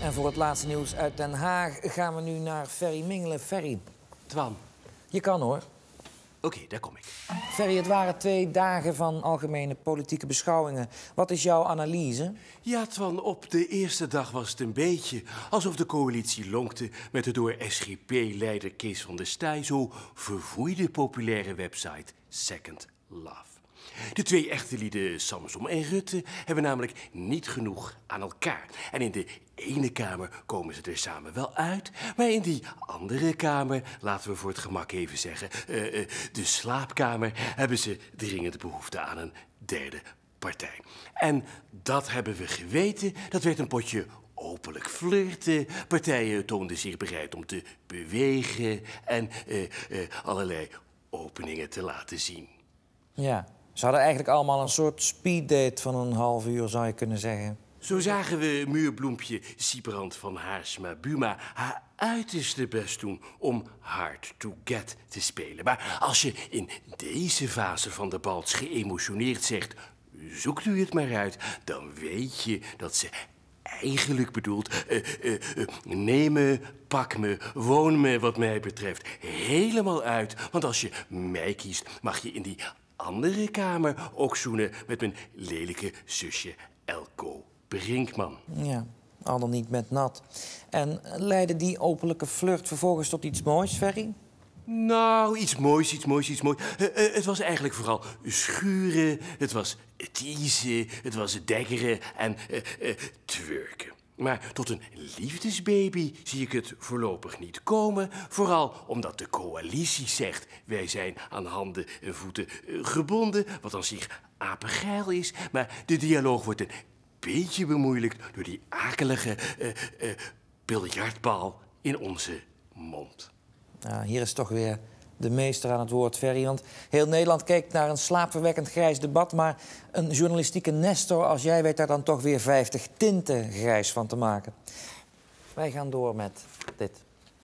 En voor het laatste nieuws uit Den Haag gaan we nu naar Ferry Mingelen. Ferry. Twan. Je kan hoor. Oké, daar kom ik. Ferry, het waren twee dagen van algemene politieke beschouwingen. Wat is jouw analyse? Ja, Twan, op de eerste dag was het een beetje alsof de coalitie lonkte met de door SGP-leider Kees van der Stij. zo vervoeide populaire website Second Love. De twee echte lieden Samson en Rutte hebben namelijk niet genoeg aan elkaar. En in de ene kamer komen ze er samen wel uit, maar in die andere kamer, laten we voor het gemak even zeggen, eh, eh, de slaapkamer, hebben ze dringend behoefte aan een derde partij. En dat hebben we geweten, dat werd een potje openlijk flirten. Partijen toonden zich bereid om te bewegen en eh, allerlei openingen te laten zien. Ja, ze hadden eigenlijk allemaal een soort speeddate van een half uur, zou je kunnen zeggen. Zo zagen we muurbloempje Siebrand van Haarsma Buma haar uiterste best doen om Hard to Get te spelen. Maar als je in deze fase van de balts geëmotioneerd zegt... zoekt u het maar uit, dan weet je dat ze eigenlijk bedoelt... Eh, eh, eh, neem me, pak me, woon me wat mij betreft helemaal uit. Want als je mij kiest, mag je in die andere kamer ook zoenen met mijn lelijke zusje Elko Brinkman. Ja, al dan niet met nat. En leidde die openlijke flirt vervolgens tot iets moois, Ferry? Nou, iets moois, iets moois, iets moois. Eh, eh, het was eigenlijk vooral schuren, het was teasen, het was dekkeren en uh, twerken. Maar tot een liefdesbaby zie ik het voorlopig niet komen. Vooral omdat de coalitie zegt, wij zijn aan handen en voeten eh, gebonden, wat aan zich apengeil is. Maar de dialoog wordt een beetje bemoeilijkt door die akelige uh, biljartbal in onze mond. Nou, hier is toch weer de meester aan het woord, Ferry. Want heel Nederland kijkt naar een slaapverwekkend grijs debat... maar een journalistieke nestor als jij weet daar dan toch weer 50 tinten grijs van te maken. Wij gaan door met dit.